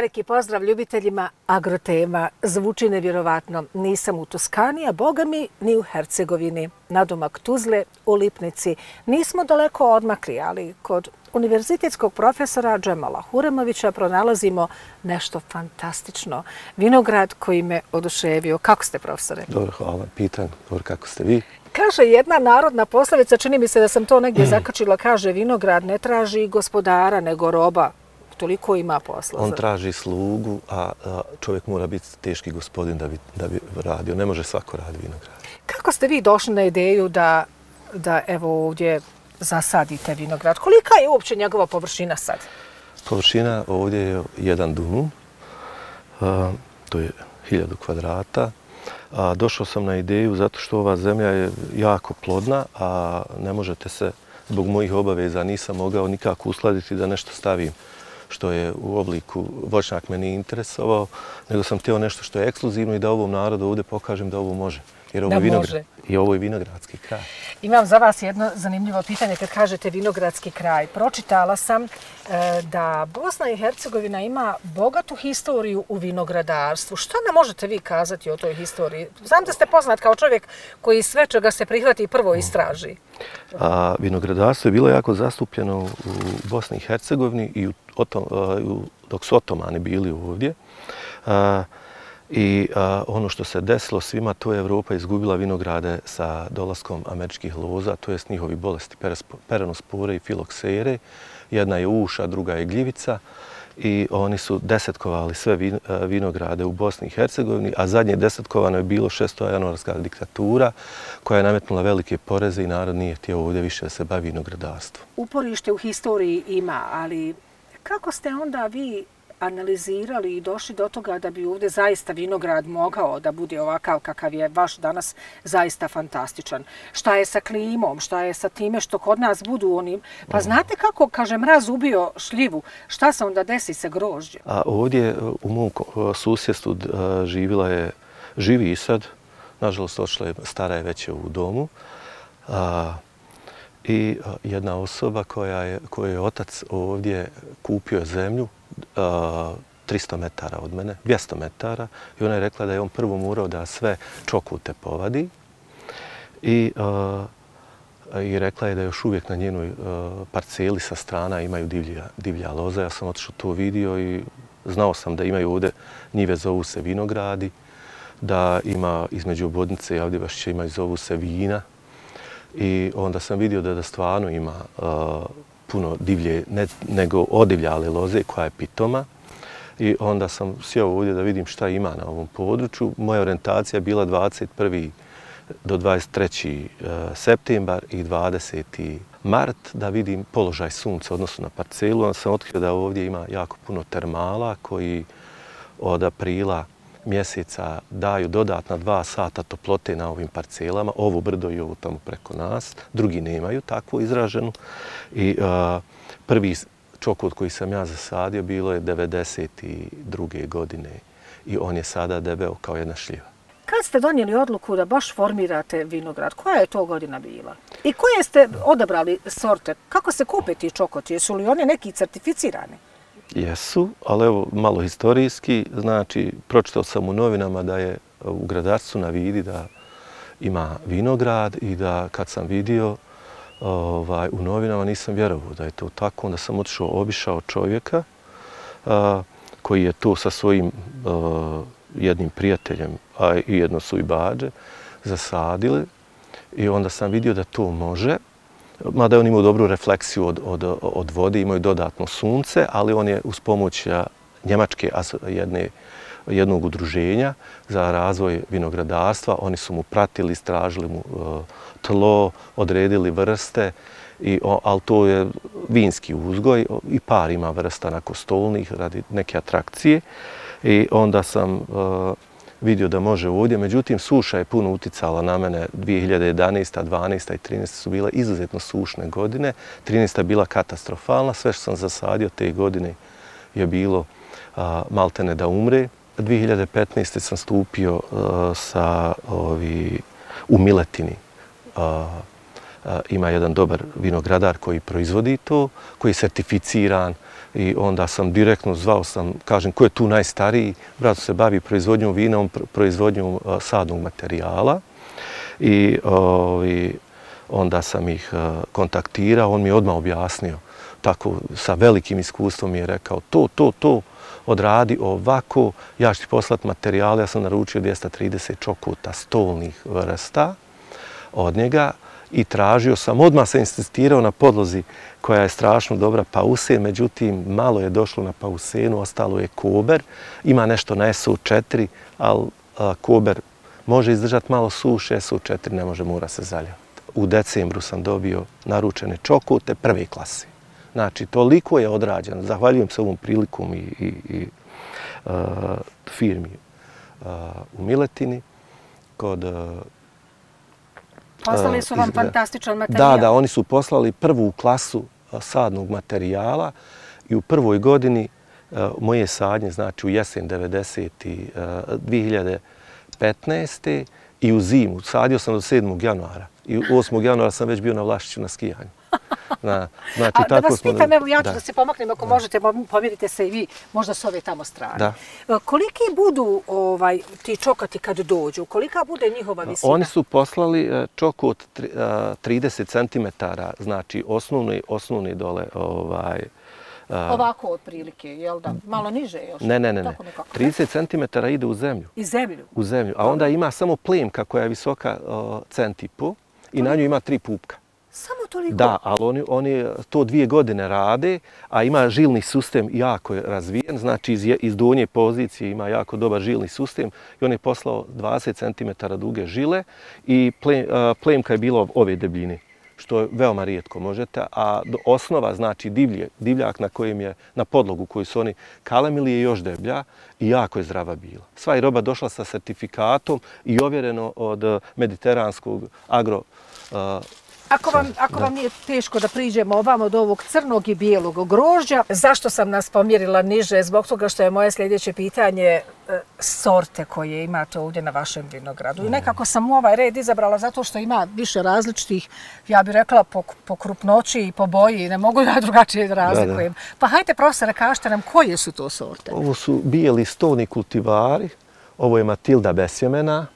Veliki pozdrav ljubiteljima agrotema. Zvuči nevjerovatno, nisam u Toskani, a boga mi ni u Hercegovini. Na domak Tuzle, u Lipnici. Nismo daleko odmakli, ali kod univerzitetskog profesora Džemala Huremovića pronalazimo nešto fantastično. Vinograd koji me oduševio. Kako ste, profesore? Dobro, hvala. Pitan, dobro, kako ste vi? Kaže jedna narodna poslavica, čini mi se da sam to negdje zakačila, kaže vinograd ne traži gospodara nego roba toliko ima posla. On traži slugu, a, čovjek mora biti teški gospodin da bi, da bi radio. Ne može svako radi vinograd. Kako ste vi došli na ideju da, da evo ovdje zasadite vinograd? Kolika je uopće njegova površina sad? Površina ovdje je jedan dunum. to je hiljadu kvadrata. došao sam na ideju zato što ova zemlja je jako plodna, a ne možete se zbog mojih obaveza nisam mogao nikako usladiti da nešto stavim što je u obliku vočnjak meni interesovao, nego sam htio nešto što je ekskluzivno i da ovom narodu ovdje pokažem da ovo može. Jer ovo da je vinogra... I ovo je vinogradski kraj. Imam za vas jedno zanimljivo pitanje kad kažete vinogradski kraj. Pročitala sam e, da Bosna i Hercegovina ima bogatu historiju u vinogradarstvu. Što nam možete vi kazati o toj historiji? Znam da ste poznat kao čovjek koji sve čega se prihvati i prvo istraži. A, vinogradarstvo je bilo jako zastupljeno u Bosni i Hercegovini i u, o, o, e, dok su otomani bili ovdje. A, I ono što se desilo svima, to je Evropa izgubila vinograde sa dolaskom američkih loza, to je s njihovi bolesti peranospore i filoksere. Jedna je uša, druga je gljivica i oni su desetkovali sve vinograde u Bosni i Hercegovini, a zadnje desetkovano je bilo šesto januarska diktatura koja je nametnula velike poreze i narod nije htio ovdje više da se bavi vinogradarstvo. Uporište u historiji ima, ali kako ste onda vi analizirali i došli do toga da bi ovdje zaista vinograd mogao da bude ovakav kakav je vaš danas zaista fantastičan? Šta je sa klimom? Šta je sa time što kod nas budu oni? Pa znate kako, kaže, mraz ubio šljivu. Šta se onda desi sa grožđem? A ovdje e, u mom e, susjestu e, živila je, živi i sad. Nažalost, odšla je stara je već u domu. A, i jedna osoba koja je, koja je otac ovdje kupio zemlju 300 metara od mene, 200 metara, i ona je rekla da je on prvo morao da sve čokute povadi i i rekla je da još uvijek na njenoj parceli sa strana imaju divlja, divlja loza. Ja sam otišao to vidio i znao sam da imaju ovdje njive, zovu se vinogradi, da ima između obodnice i ovdje baš će imaju zovu se vina. I onda sam vidio da, da stvarno ima uh, puno divlje ne, nego odivljale loze koja je pitoma. I onda sam sjeo ovdje da vidim šta ima na ovom području. Moja orientacija je bila 21. do 23. E, septembar i 20. mart da vidim položaj sunca odnosno na parcelu. Onda sam otkrio da ovdje ima jako puno termala koji od aprila mjeseca daju dodatna dva sata toplote na ovim parcelama, ovu brdo i ovo tamo preko nas, drugi nemaju takvu izraženu. I e, prvi čokot koji sam ja zasadio bilo je 1992. godine i on je sada debeo kao jedna šljiva. Kad ste donijeli odluku da baš formirate vinograd, koja je to godina bila? I koje ste odabrali sorte? Kako se kupe ti čokoti? Jesu li oni neki certificirani? Jesu, ali evo malo historijski, znači pročitao sam u novinama da je u gradarcu na vidi da ima vinograd i da kad sam vidio ovaj, u novinama nisam vjerovao da je to tako, onda sam otišao obišao čovjeka koji je to sa svojim jednim prijateljem a, i jedno su i bađe zasadili i onda sam vidio da to može mada on imao dobru refleksiju od, od, od vode, imaju dodatno sunce, ali on je uz pomoć njemačke jedne, jednog udruženja za razvoj vinogradarstva, oni su mu pratili, stražili mu e, tlo, odredili vrste, i, ali to je vinski uzgoj i par ima vrsta nakostolnih radi neke atrakcije. I onda sam e, vidio da može ovdje. Međutim, suša je puno uticala na mene. 2011. 12. i 13. su bile izuzetno sušne godine. 13. bila katastrofalna. Sve što sam zasadio te godine je bilo maltene da umre. 2015. sam stupio sa u Miletini Eh, ima jedan dobar vinogradar koji proizvodi to, koji je certificiran i onda sam direktno zvao sam, kažem, ko je tu najstariji, brat se bavi proizvodnjom vina, proizvodnjom eh, sadnog materijala i ovi, onda sam ih eh, kontaktirao, on mi je odmah objasnio tako sa velikim iskustvom mi je rekao to, to, to, odradi ovako, ja ću ti poslati materijale, ja sam naručio 230 čokuta stolnih vrsta od njega, i tražio sam, odmah sam insistirao na podlozi koja je strašno dobra pausen, međutim malo je došlo na pausenu, ostalo je kober, ima nešto na SU4, ali kober može izdržati malo suše, SU4 ne može, mora se zaljaviti. U decembru sam dobio naručene čokote prve klasi. Znači, toliko je odrađeno. Zahvaljujem se ovom prilikom i, i, i uh, firmi uh, u Miletini kod Poslali e, su vam fantastičan materijal. Da, da, oni su poslali prvu klasu e, sadnog materijala i u prvoj godini e, moje sadnje, znači u jesen 90. 2015. i u zimu. Sadio sam do 7. januara i 8. januara sam već bio na Vlašiću na skijanju. Da, znači, A, tako da vas pitam, evo ja ću da, se pomaknem, ako da. možete, pomirite se i vi, možda s ove tamo strane. E, koliki budu ovaj, ti čokati kad dođu? Kolika bude njihova visina? Oni su poslali e, čoku od 30 e, cm, znači osnovni, osnovni dole... Ovaj, Ovako od prilike, jel da? Malo niže još? Ne, ne, ne. ne. 30 cm ide u zemlju. I zemlju? U zemlju. A onda ima samo plimka kako je visoka uh, centipu i na nju ima tri pupka. Samo toliko? Da, ali oni, oni to dvije godine rade, a ima žilni sistem jako razvijen, znači iz, iz donje pozicije ima jako dobar žilni sistem i on je poslao 20 cm duge žile i plemka je bilo ove debljine što je veoma rijetko možete, a osnova, znači divlje, divljak na kojem je, na podlogu koju su oni kalemili je još deblja i jako je zdrava bila. Sva je roba došla sa sertifikatom i ovjereno od mediteranskog agro Ako vam, ako vam nije teško da priđemo ovamo od ovog crnog i bijelog grožđa, zašto sam nas pomjerila niže? Zbog toga što je moje sljedeće pitanje e, sorte koje imate ovdje na vašem vinogradu. I mm. nekako sam u ovaj red izabrala zato što ima više različitih, ja bih rekla, po, po krupnoći i po boji. Ne mogu da drugačije da razlikujem. Pa hajte, profesore, kažete nam koje su to sorte? Ovo su bijeli stovni kultivari. Ovo je Matilda besjemena.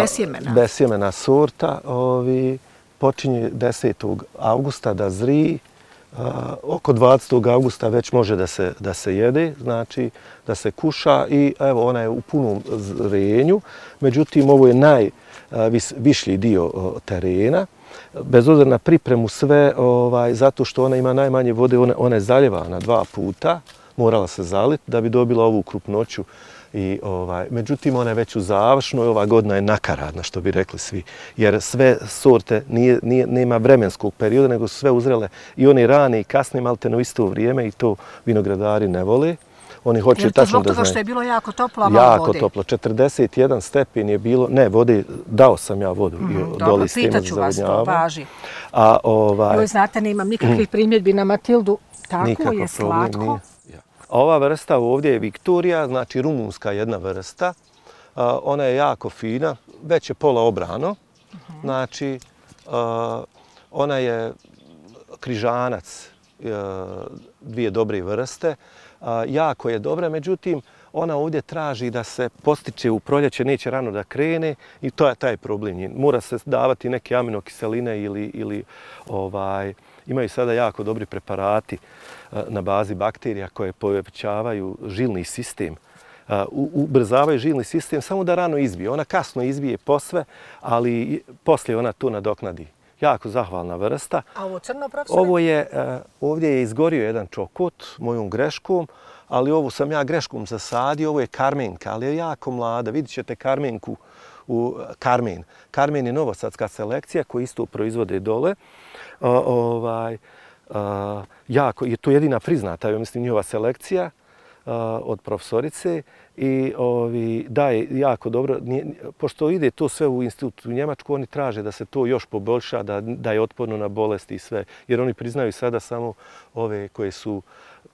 Besjemena? Besjemena sorta. Ovi počinje 10. augusta da zri, oko 20. augusta već može da se, da se jede, znači da se kuša i evo ona je u punom zrenju. Međutim, ovo je najvišlji dio terena. Bez obzira na pripremu sve, ovaj, zato što ona ima najmanje vode, ona, ona je zaljevana dva puta, morala se zaliti da bi dobila ovu krupnoću I, ovaj, međutim, ona je već u završnoj, ova godina je nakaradna, što bi rekli svi. Jer sve sorte nije, nije, nema vremenskog perioda, nego su sve uzrele i oni rani i kasni, malte na isto vrijeme i to vinogradari ne vole. Oni hoće tačno da znaju. Jer to zbog toga što je bilo jako toplo, a malo vode. Jako toplo. 41 stepen je bilo. Ne, vode, dao sam ja vodu. Mm -hmm, dobro, pitaću vas, to važi. A, ovaj... Joj, znate, ne imam nikakvih primjedbi na Matildu. Tako je slatko. Problem, A Ova vrsta ovdje je Viktorija, znači rumunska jedna vrsta. Ona je jako fina, već je pola obrano. Znači, ona je križanac e, dvije dobre vrste. Jako je dobra, međutim, ona ovdje traži da se postiče u proljeće, neće rano da krene i to je taj problem. Mora se davati neke aminokiseline ili, ili ovaj, imaju sada jako dobri preparati eh, na bazi bakterija koje povećavaju žilni sistem, eh, ubrzavaju žilni sistem samo da rano izbije. Ona kasno izbije posve, ali poslije ona tu nadoknadi. Jako zahvalna vrsta. A ovo crno, profesor? Ovo je, eh, ovdje je izgorio jedan čokot mojom greškom, ali ovo sam ja greškom zasadio, ovo je karmenka, ali je jako mlada. Vidit ćete karmenku u Karmin. Karmin je novosadska selekcija koji isto proizvode dole. O, ovaj, a, jako, je to jedina priznata, ja mislim, njihova selekcija a, od profesorice i ovi, da je jako dobro, nije, pošto ide to sve u institutu u Njemačku, oni traže da se to još poboljša, da, da je otporno na bolesti i sve, jer oni priznaju sada samo ove koje su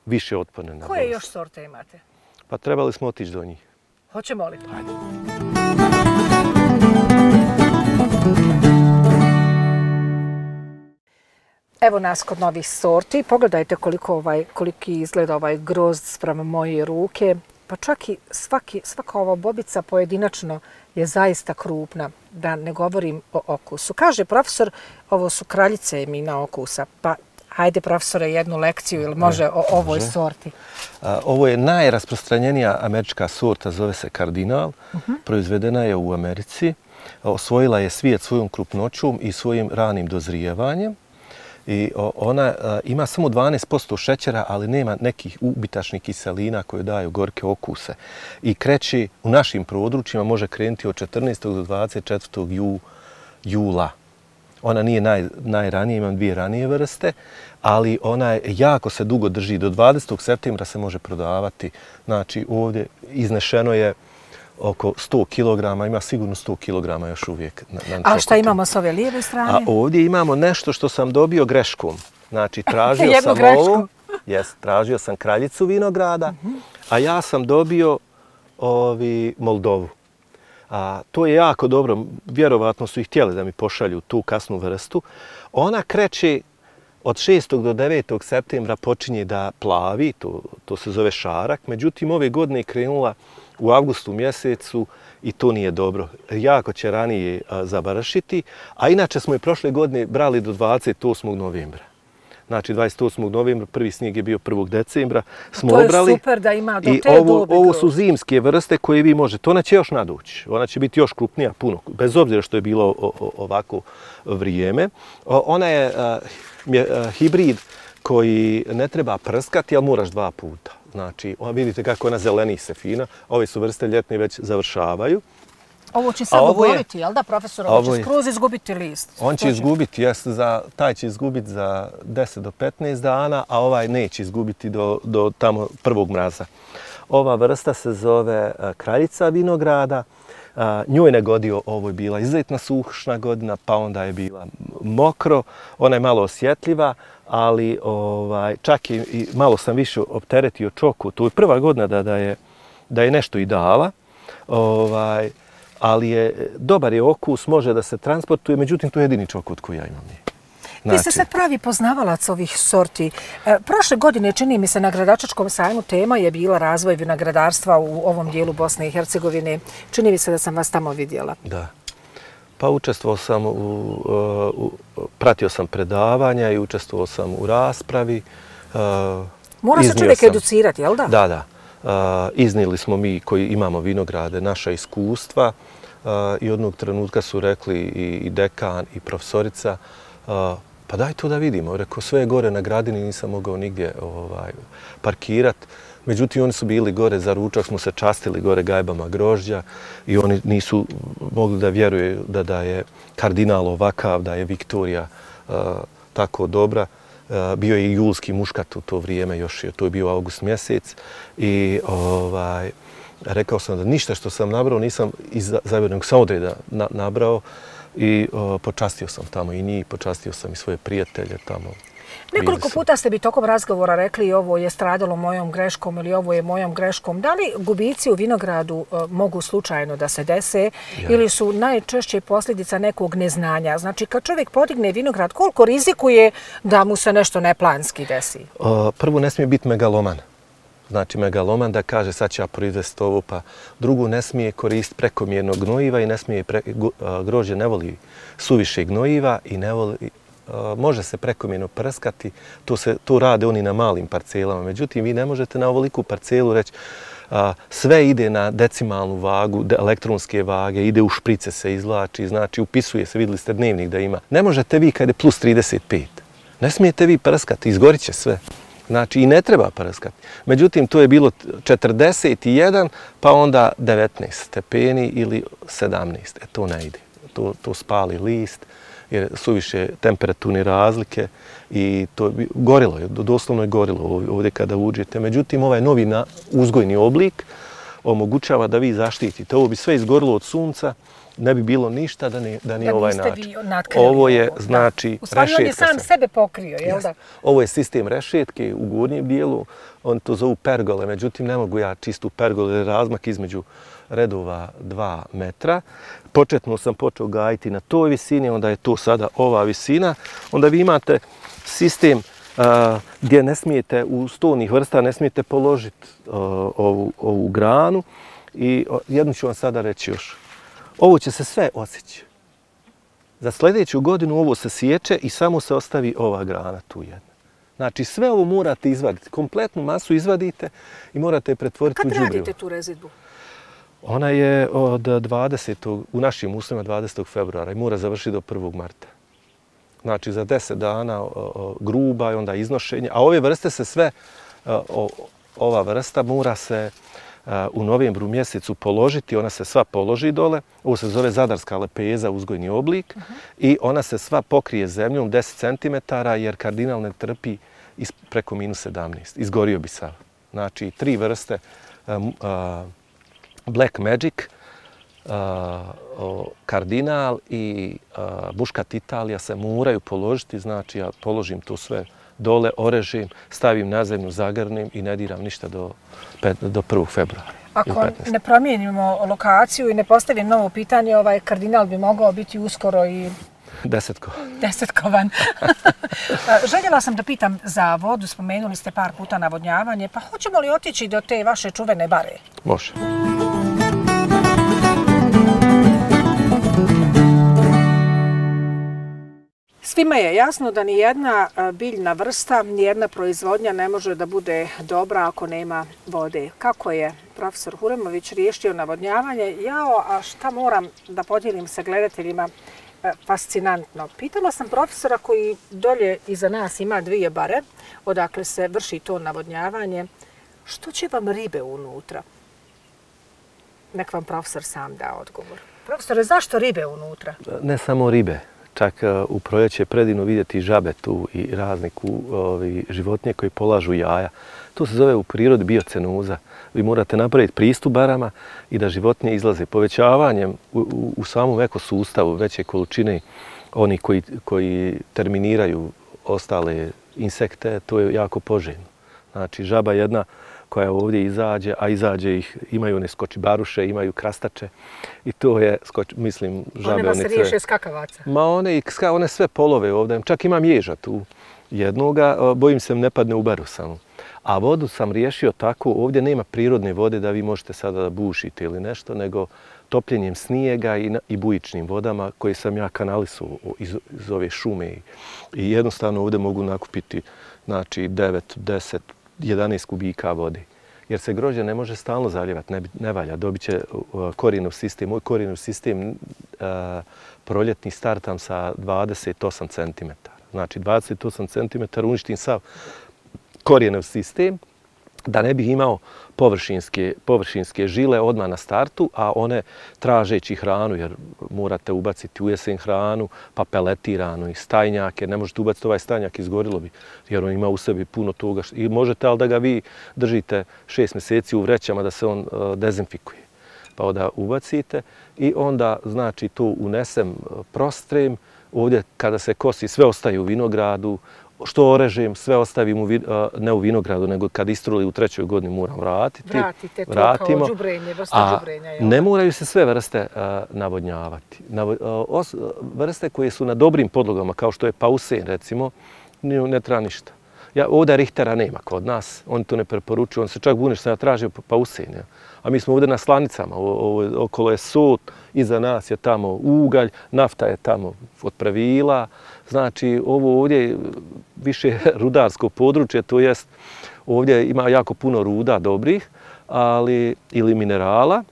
više otporne na Koje još sorte imate? Pa trebali smo otići do njih. Hoće li? Hajde. Evo nas kod novih sorti. Pogledajte koliko ovaj, koliki izgled ovaj grozd sprem moje ruke. Pa čak i svaki, svaka ova bobica pojedinačno je zaista krupna, da ne govorim o okusu. Kaže profesor, ovo su kraljice mina okusa. Pa hajde profesore jednu lekciju ili e, može o ovoj može. sorti. A, ovo je najrasprostranjenija američka sorta, zove se kardinal. Uh mhm. -huh. Proizvedena je u Americi. Osvojila je svijet svojom krupnoćom i svojim ranim dozrijevanjem i ona ima samo 12% šećera, ali nema nekih ubitačnih kiselina koje daju gorke okuse. I kreći u našim područjima, može krenuti od 14. do 24. jula. Ona nije naj, najranije, imam dvije ranije vrste, ali ona je, jako se dugo drži, do 20. septembra se može prodavati. Znači ovdje iznešeno je, oko 100 kg, ima sigurno 100 kg još uvijek. Na, na A šta imamo s ove lijeve strane? A ovdje imamo nešto što sam dobio greškom. Znači, tražio sam grešku. ovu. Jes, tražio sam kraljicu vinograda, a ja sam dobio ovi Moldovu. A, to je jako dobro, vjerovatno su ih htjeli da mi pošalju tu kasnu vrstu. Ona kreće od 6. do 9. septembra počinje da plavi, to, to se zove šarak, međutim ove godine je krenula u avgustu mjesecu i to nije dobro. Jako će ranije zabarašiti, a inače smo i prošle godine brali do 28. novembra. Znači 28. novembra, prvi snijeg je bio 1. decembra, smo obrali. To je super da ima do te I ovo, ovo su zimske vrste koje vi možete, ona će još nadući. Ona će biti još krupnija, puno, bez obzira što je bilo o, ovako vrijeme. ona je, a, hibrid koji ne treba prskati, ali moraš dva puta. Znači, vidite kako ona zeleni se fina. Ove su vrste ljetne već završavaju. Ovo će samo ovo je, goviti, jel da, profesor? Ovo, će skroz izgubiti list. On će, izgubiti, jes, za, taj će izgubiti za 10 do 15 dana, a ovaj neće izgubiti do, do tamo prvog mraza. Ova vrsta se zove e, kraljica vinograda nju je negodio, ovo je bila izuzetna sušna godina, pa onda je bila mokro, ona je malo osjetljiva, ali ovaj, čak i, malo sam više opteretio čoku, tu je prva godina da, da, je, da je nešto i dala, ovaj, ali je dobar je okus, može da se transportuje, međutim, to je jedini čokot koji ja imam nije način. Vi ste sad pravi poznavalac ovih sorti. E, prošle godine, čini mi se, na gradačačkom sajmu tema je bila razvoj vinogradarstva u ovom dijelu Bosne i Hercegovine. Čini mi se da sam vas tamo vidjela. Da. Pa učestvovao sam, u, e, pratio sam predavanja i učestvovao sam u raspravi. E, Mora se čovjek sam. educirati, jel da? Da, da. Iznili smo mi koji imamo vinograde, naša iskustva. I odnog trenutka su rekli i dekan i profesorica, pa daj to da vidimo. Rekao, sve je gore na gradini, nisam mogao nigdje ovaj, parkirat. Međutim, oni su bili gore za ručak, smo se častili gore gajbama grožđa i oni nisu mogli da vjeruje da, da je kardinal ovakav, da je Viktorija uh, tako dobra. Uh, bio je i julski muškat u to vrijeme još, to je bio august mjesec i ovaj, rekao sam da ništa što sam nabrao, nisam iz zavjernog saodreda na, nabrao. Uh, i počastio sam tamo i njih, počastio sam i svoje prijatelje tamo. Nekoliko puta ste bi tokom razgovora rekli ovo je stradalo mojom greškom ili ovo je mojom greškom. Da li gubici u vinogradu e, mogu slučajno da se dese ili su najčešće posljedica nekog neznanja? Znači kad čovjek podigne vinograd, koliko rizikuje da mu se nešto neplanski desi? Prvo ne smije biti megaloman znači megaloman da kaže sad ću ja proizvesti ovu pa drugu ne smije koristiti prekomjerno gnojiva i ne smije pre, grožje ne voli suviše gnojiva i ne voli može se prekomjerno prskati, to, se, to rade oni na malim parcelama. Međutim, vi ne možete na ovoliku parcelu reći sve ide na decimalnu vagu, elektronske vage, ide u šprice se izvlači, znači upisuje se, videli ste dnevnik da ima. Ne možete vi kada je plus 35, ne smijete vi prskati, izgorit će sve. Znači i ne treba prskati. Međutim, tu je bilo 41, pa onda 19 stepeni ili 17. E, to ne ide. To, to spali list jer su više temperaturne razlike i to je gorilo, doslovno je gorilo ovdje kada uđete. Međutim, ovaj novi na uzgojni oblik omogućava da vi zaštitite. Ovo bi sve izgorilo od sunca, ne bi bilo ništa da, ni, da nije da ovaj način. Ovo je, ovo. znači, da. rešetka. U stvari, on je sam se. sebe pokrio, je yes. da? Ovo je sistem rešetke u gornjem dijelu. On to zove pergole, međutim, ne mogu ja čistu pergole, razmak između redova 2 metra. Početno sam počeo gajiti na toj visini, onda je to sada ova visina. Onda vi imate sistem Uh, gdje ne smijete u stonih vrsta ne smijete položiti ovu, ovu granu i uh, jednu ću vam sada reći još ovo će se sve osjeći. Za sljedeću godinu ovo se sjeće i samo se ostavi ova grana tu jedna. Znači sve ovo morate izvaditi, kompletnu masu izvadite i morate je pretvoriti u džubrivo. Kad radite tu rezidbu? Ona je od 20. u našim uslovima 20. februara i mora završiti do 1. marta. Znači za 10 dana gruba i onda iznošenje. A ove vrste se sve, ova vrsta mora se u novembru mjesecu položiti, ona se sva položi dole. Ovo se zove zadarska lepeza, uzgojni oblik. Mhm. I ona se sva pokrije zemljom 10 cm, jer kardinal ne trpi is, preko minus 17. Izgorio bi sav. Znači, tri vrste Black Magic, kardinal i uh, buškat Italija se moraju položiti. Znači, ja položim tu sve dole orežim, stavim na zemlju, zagrnim i ne diram ništa do, do 1. februara. Ako ne promijenimo lokaciju i ne postavim novo pitanje, ovaj kardinal bi mogao biti uskoro i Desetko. Desetkovan. Željela sam da pitam za vodu, spomenuli ste par puta navodnjavanje, pa hoćemo li otići do te vaše čuvene bare? Može. Može. Svima je jasno da ni jedna biljna vrsta, ni jedna proizvodnja ne može da bude dobra ako nema vode. Kako je profesor Huremović riješio navodnjavanje? Ja, a šta moram da podijelim sa gledateljima? Fascinantno. Pitala sam profesora koji dolje iza nas ima dvije bare, odakle se vrši to navodnjavanje. Što će vam ribe unutra? Nek vam profesor sam da odgovor. Profesore, zašto ribe unutra? Ne samo ribe, čak e, u proljeće predivno vidjeti žabe tu i razne životinje koji polažu jaja. To se zove u prirodi biocenuza. Vi morate napraviti pristup barama i da životinje izlaze povećavanjem u samom ekosustavu veće količine oni koji terminiraju ostale insekte, to je jako poželjno. Znači, žaba je jedna koja ovdje izađe, a izađe ih, imaju one skočibaruše, imaju krastače i to je, skoč, mislim, žabe. One vas riješe skakavaca? Ma one, one sve polove ovdje, čak imam ježa tu jednoga, bojim se ne padne u samo. A vodu sam riješio tako, ovdje nema prirodne vode da vi možete sada da bušite ili nešto, nego topljenjem snijega i, i bujičnim vodama koje sam ja kanalisuo iz, iz ove šume. I jednostavno ovdje mogu nakupiti znači 9, 10, 11 kubika vode. Jer se grožđe ne može stalno zaljevati, ne, valja. Dobit će uh, korinov sistem. Moj korinov sistem uh, proljetni startam sa 28 cm. Znači 28 cm uništim sav korijenov sistem, da ne bih imao površinske, površinske žile odmah na startu, a one tražeći hranu, jer morate ubaciti ujesen hranu, pa peletiranu i stajnjake, ne možete ubaciti ovaj stajnjak, izgorilo bi, jer on ima u sebi puno toga. I možete, ali da ga vi držite šest mjeseci u vrećama da se on e, dezinfikuje pa onda ubacite i onda znači to unesem, e, prostrem, ovdje kada se kosi sve ostaje u vinogradu, što orežem, sve ostavim u, ne u vinogradu, nego kad istruli u trećoj godini moram vratiti. Vratite to vratimo, kao džubrenje, vrsta džubrenja. Ne moraju se sve vrste navodnjavati. Vrste koje su na dobrim podlogama, kao što je pausen, recimo, ne treba ništa ja, ovdje Richtera nema kod nas, oni to ne preporučuju, on se čak bune što ja tražio pa, pa ja. A mi smo ovdje na slanicama, o, o, okolo je sot, iza nas je tamo ugalj, nafta je tamo od pravila. Znači, ovo ovdje je više rudarsko područje, to jest ovdje ima jako puno ruda dobrih, ali ili minerala,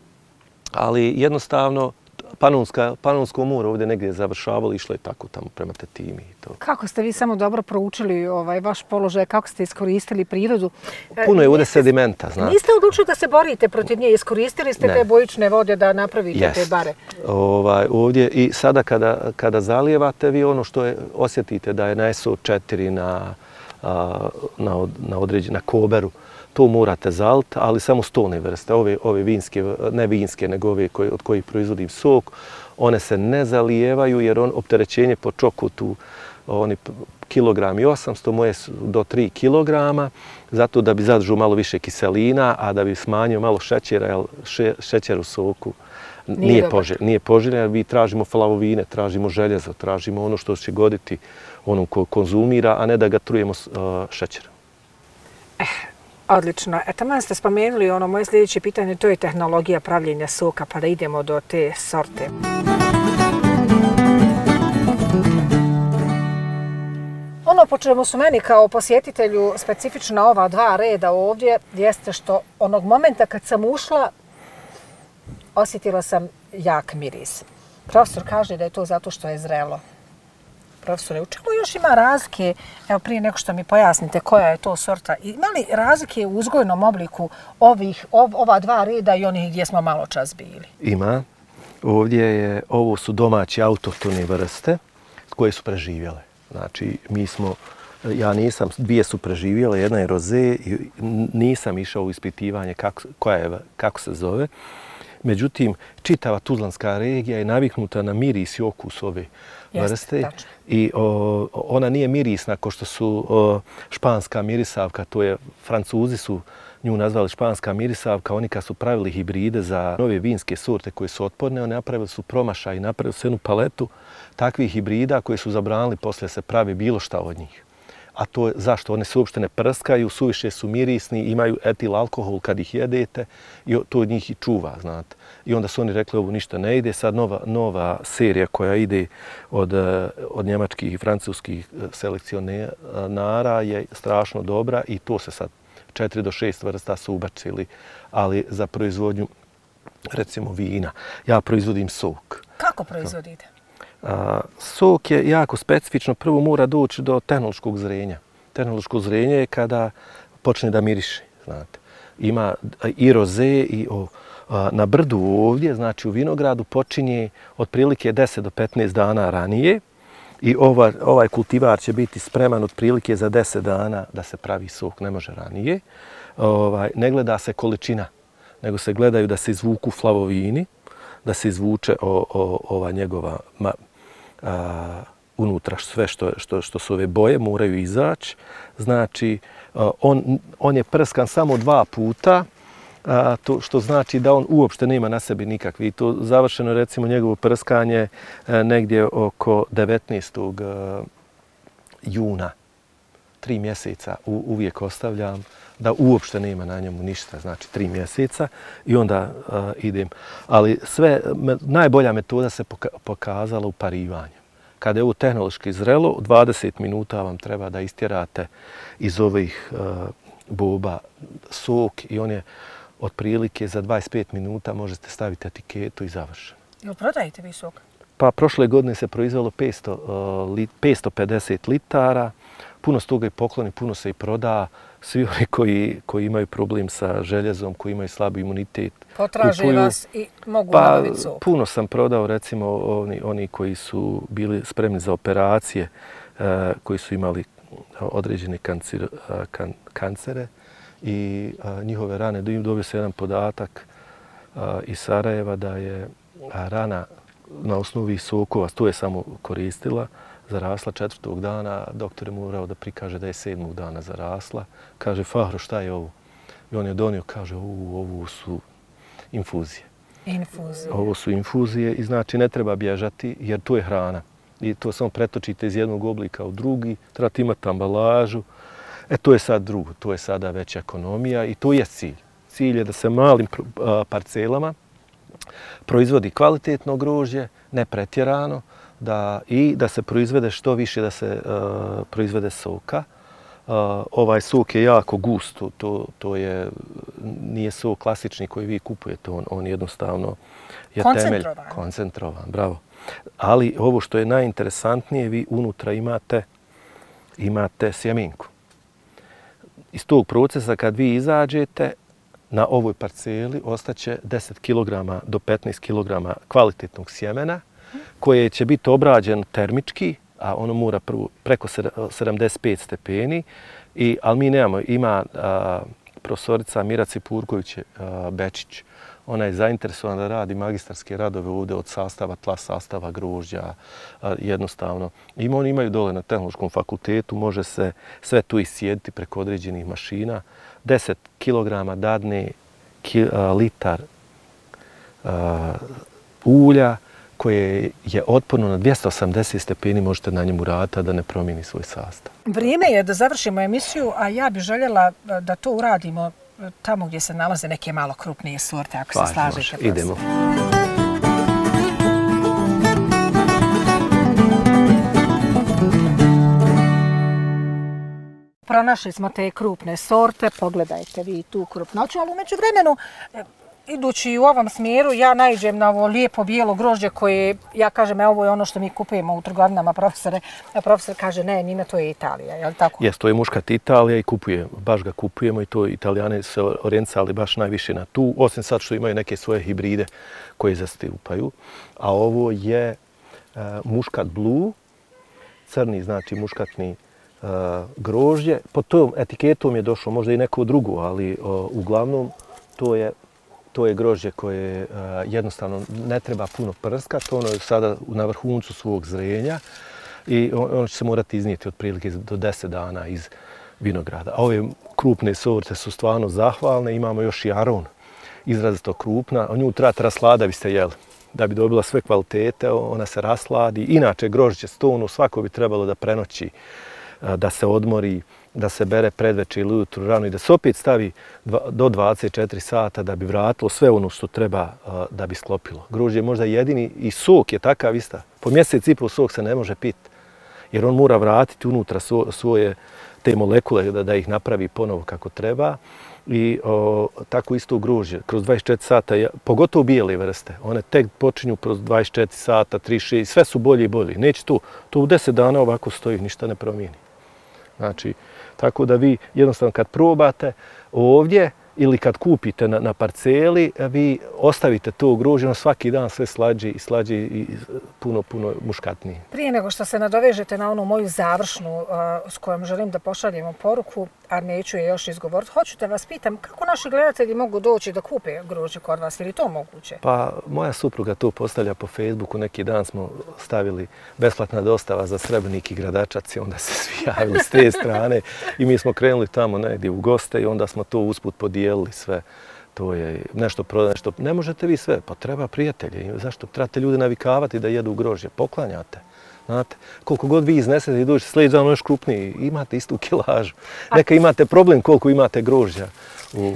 ali jednostavno Panonska, Panonsko more ovdje negdje završavalo, išlo je tako tamo prema Tetimi. I to. Kako ste vi samo dobro proučili ovaj vaš položaj, kako ste iskoristili prirodu? E, Puno je ovdje sedimenta, znate. Niste odlučili da se borite protiv nje, iskoristili ste te bojične vode da napravite te bare? Ovaj, ovdje i sada kada, kada zalijevate, vi ono što je, osjetite da je na SO4 na, na, na, određen, koberu, to morate zalt, ali samo stolne vrste, ove, ove vinske, ne vinske, nego ove koje, od kojih proizvodim sok, one se ne zalijevaju jer on opterećenje po čokutu, oni kilogram i 800, moje su do 3 kilograma, zato da bi zadržao malo više kiselina, a da bi smanjio malo šećera, jer še, šećer u soku nije, nije poželjen. Mi tražimo flavovine, tražimo željezo, tražimo ono što će goditi onom ko konzumira, a ne da ga trujemo šećerom. Eh, Odlično. Eto, man ste spomenuli ono moje sljedeće pitanje, to je tehnologija pravljenja soka, pa da idemo do te sorte. Ono po čemu su meni kao posjetitelju specifična ova dva reda ovdje, jeste što onog momenta kad sam ušla, osjetila sam jak miris. Profesor kaže da je to zato što je zrelo profesore, u čemu još ima razlike, evo prije neko što mi pojasnite koja je to sorta, ima li razlike u uzgojnom obliku ovih, ov, ova dva reda i onih gdje smo malo čas bili? Ima. Ovdje je, ovo su domaći autohtone vrste koje su preživjele. Znači, mi smo, ja nisam, dvije su preživjele, jedna je roze, nisam išao u ispitivanje kako, koja je, kako se zove. Međutim, čitava Tuzlanska regija je naviknuta na miris i okus ove vrste. I ona nije mirisna kao što su španska mirisavka, to je francuzi su nju nazvali španska mirisavka, oni kad su pravili hibride za nove vinske sorte koje su otporne, oni napravili su promašaj i napravili su jednu paletu takvih hibrida koje su zabranili poslije se pravi bilo šta od njih a to je zašto one se uopšte ne prskaju, suviše su mirisni, imaju etil alkohol kad ih jedete i to od njih i čuva, znate. I onda su oni rekli ovo ništa ne ide, sad nova, nova serija koja ide od, e, od njemačkih i francuskih e, selekcionara je strašno dobra i to se sad četiri do šest vrsta su ubacili, ali za proizvodnju recimo vina. Ja proizvodim sok. Kako proizvodite? sok je jako specifično, prvo mora doći do tehnološkog zrenja. Tehnološko zrenje je kada počne da miriše, znate. Ima i roze i o, na brdu ovdje, znači u vinogradu, počinje otprilike 10 do 15 dana ranije i ova, ovaj kultivar će biti spreman otprilike za 10 dana da se pravi sok, ne može ranije. Ovaj, ne gleda se količina, nego se gledaju da se izvuku flavovini, da se izvuče ova njegova a, unutra sve što, što, što su ove boje moraju izaći. Znači, on, on je prskan samo dva puta, a, to, što znači da on uopšte nema na sebi nikakvi. I to završeno recimo njegovo prskanje a, negdje oko 19. A, juna, tri mjeseca u, uvijek ostavljam da uopšte nema na njemu ništa, znači tri mjeseca i onda e, idem. Ali sve, najbolja metoda se pokazala u parivanju. Kada je ovo tehnološki zrelo, 20 minuta vam treba da istjerate iz ovih e, boba sok i on je otprilike za 25 minuta možete staviti etiketu i završeno. Jel prodajete vi sok? Pa prošle godine se proizvalo 500, 550 litara, puno stuga i pokloni, puno se i proda. Svi oni koji, koji imaju problem sa željezom, koji imaju slabi imunitet, Potraže kupuju. vas i mogu pa, Puno sam prodao, recimo, oni, oni koji su bili spremni za operacije, e, koji su imali određene kancer, e, kan, kancere i e, njihove rane. Do im dobio se jedan podatak iz Sarajeva da je rana na osnovi sokova, to je samo koristila, zarasla četvrtog dana, doktor je morao da prikaže da je sedmog dana zarasla. Kaže, Fahro, šta je ovo? I on je donio, kaže, ovo su infuzije. Infuzije. Ovo su infuzije i znači ne treba bježati jer tu je hrana. I to samo pretočite iz jednog oblika u drugi, trebate imati ambalažu. E, to je sad drugo, to je sada veća ekonomija i to je cilj. Cilj je da se malim parcelama proizvodi kvalitetno grožje, ne pretjerano, da, i da se proizvede što više da se uh, proizvede soka. Uh, ovaj sok je jako gust, to, to je, nije sok klasični koji vi kupujete, on, on jednostavno je koncentrovan. temelj. Koncentrovan. bravo. Ali ovo što je najinteresantnije, vi unutra imate, imate sjeminku. Iz tog procesa kad vi izađete, na ovoj parceli ostaće 10 kg do 15 kg kvalitetnog sjemena koje će biti obrađen termički, a ono mora prvo preko 75 stepeni, i, al mi nemamo, ima a, profesorica Mira Cipurković a, Bečić, ona je zainteresovana da radi magistarske radove ovdje od sastava tla, sastava grožđa, a, jednostavno. I oni imaju dole na tehnološkom fakultetu, može se sve tu isjediti preko određenih mašina. 10 kg dadne, ki, a, litar a, ulja, koje je otporno na 280 stepeni, možete na njemu rata da ne promijeni svoj sastav. Vrijeme je da završimo emisiju, a ja bih željela e, da to uradimo e, tamo gdje se nalaze neke malo krupnije sorte, ako Važno, se slažete. Idemo. Pronašli smo te krupne sorte, pogledajte vi tu krupnoću, ali umeđu vremenu idući u ovom smjeru, ja najđem na ovo lijepo bijelo grožđe koje, ja kažem, ovo je ono što mi kupujemo u trgovinama, profesore. A profesor kaže, ne, Nina, to je Italija, je li tako? Jes, to je muškat Italija i kupujemo, baš ga kupujemo i to italijane se orijencali baš najviše na tu, osim sad što imaju neke svoje hibride koje zastupaju. A ovo je e, muškat blue, crni znači muškatni e, grožđe. Pod tom etiketom je došlo možda i neko drugo, ali e, uglavnom to je to je grožđe koje e, jednostavno ne treba puno prska, to ono je sada na vrhuncu svog zrenja i ono će se morati iznijeti otprilike do 10 dana iz vinograda. A ove krupne sorte su stvarno zahvalne, imamo još i aron, izrazito krupna, nju trata raslada bi ste jeli da bi dobila sve kvalitete, ona se rasladi. Inače, grožđe stonu svako bi trebalo da prenoći, e, da se odmori da se bere predveče ili ujutru rano i da se opet stavi do 24 sata da bi vratilo sve ono što treba da bi sklopilo. Gruž je možda jedini i sok je takav ista. Po mjesec i pol sok se ne može piti jer on mora vratiti unutra svoje te molekule da, da ih napravi ponovo kako treba. I tako isto u gružje, kroz 24 sata, pogotovo bijele vrste, one tek počinju kroz 24 sata, 3, 6, sve su bolje i bolje. Neće tu, tu u 10 dana ovako stoji, ništa ne promijeni. Znači, Tako da vi jednostavno kad probate ovdje, ili kad kupite na, na parceli, e, vi ostavite to ugroženo svaki dan sve slađe i slađe i puno, puno muškatnije. Prije nego što se nadovežete na onu moju završnu uh, s kojom želim da pošaljemo poruku, a neću je još izgovoriti, hoću da vas pitam kako naši gledatelji mogu doći da kupe grožje kod vas, ili to moguće? Pa moja supruga to postavlja po Facebooku, neki dan smo stavili besplatna dostava za Srebrnik i Gradačac i onda se svi javili s te strane i mi smo krenuli tamo negdje u goste i onda smo to usput podijeli podijelili sve. To je nešto prodano, nešto... Ne možete vi sve, pa treba prijatelje. Zašto? Trebate ljude navikavati da jedu grožje. Poklanjate. Znate, koliko god vi iznesete i dođete slijed za ono još krupniji, imate istu kilažu. Neka imate problem koliko imate grožja. U...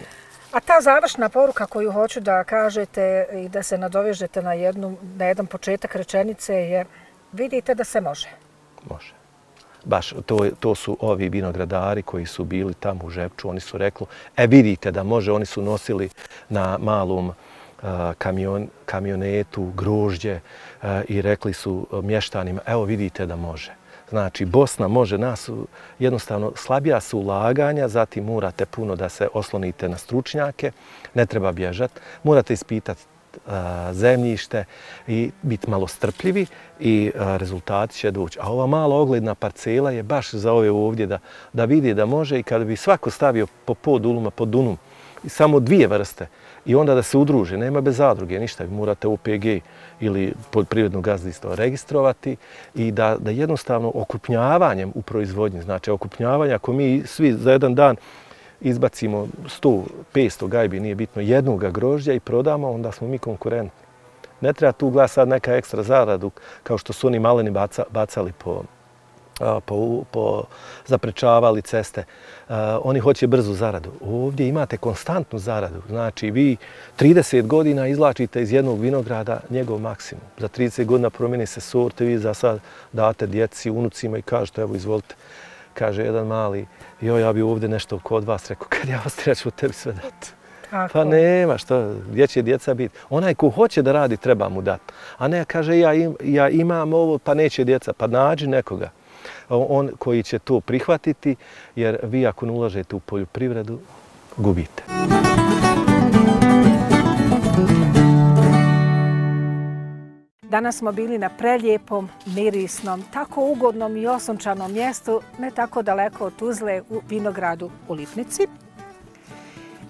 A ta završna poruka koju hoću da kažete i da se nadovežete na, jednu, na jedan početak rečenice je vidite da se može. Može baš to, to su ovi vinogradari koji su bili tamo u Žepču, oni su rekli, e vidite da može, oni su nosili na malom uh, kamion, kamionetu, grožđe uh, i rekli su mještanima, evo vidite da može. Znači, Bosna može nas, jednostavno, slabija su ulaganja, zatim morate puno da se oslonite na stručnjake, ne treba bježati, morate ispitati Eh, zemljište i biti malo strpljivi i eh, rezultati će doći. A ova mala ogledna parcela je baš za ove ovdje da, da vidi da može i kada bi svako stavio po pod uluma, po dunum, samo dvije vrste i onda da se udruže, nema bez zadruge ništa, vi morate OPG ili poljoprivredno gazdinstvo registrovati i da, da jednostavno okupnjavanjem u proizvodnji, znači okupnjavanje ako mi svi za jedan dan izbacimo 100, 500 gajbi, nije bitno, jednog grožđa i prodamo, onda smo mi konkurentni. Ne treba tu glas sad neka ekstra zaradu, kao što su oni maleni baca, bacali po, po, po zaprečavali ceste. oni hoće brzu zaradu. Ovdje imate konstantnu zaradu. Znači, vi 30 godina izlačite iz jednog vinograda njegov maksimum. Za 30 godina promijeni se sorte, vi za sad date djeci, unucima i kažete, evo, izvolite kaže jedan mali, jo, ja bi ovdje nešto kod vas rekao, kad ja vas treću tebi sve dati. Pa nema, što, gdje će djeca biti? Onaj ko hoće da radi, treba mu dati. A ne, kaže, ja, im, ja imam ovo, pa neće djeca, pa nađi nekoga on koji će to prihvatiti, jer vi ako ne ulažete u poljoprivredu, gubite. Muzika Danas smo bili na preljepom, mirisnom, tako ugodnom i osunčanom mjestu, ne tako daleko od Tuzle u Vinogradu u Lipnici.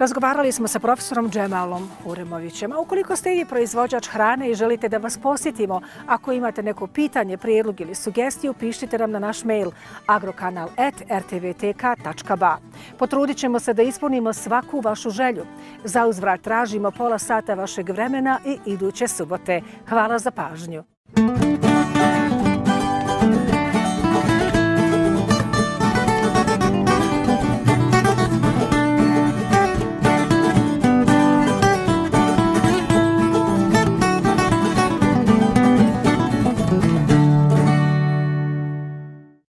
Razgovarali smo sa profesorom Džemalom Uremovićem. A ukoliko ste i proizvođač hrane i želite da vas posjetimo, ako imate neko pitanje, prijedlog ili sugestiju, pišite nam na naš mail agrokanal.rtvtk.ba. Potrudit ćemo se da ispunimo svaku vašu želju. Za uzvrat tražimo pola sata vašeg vremena i iduće subote. Hvala za pažnju. Muzika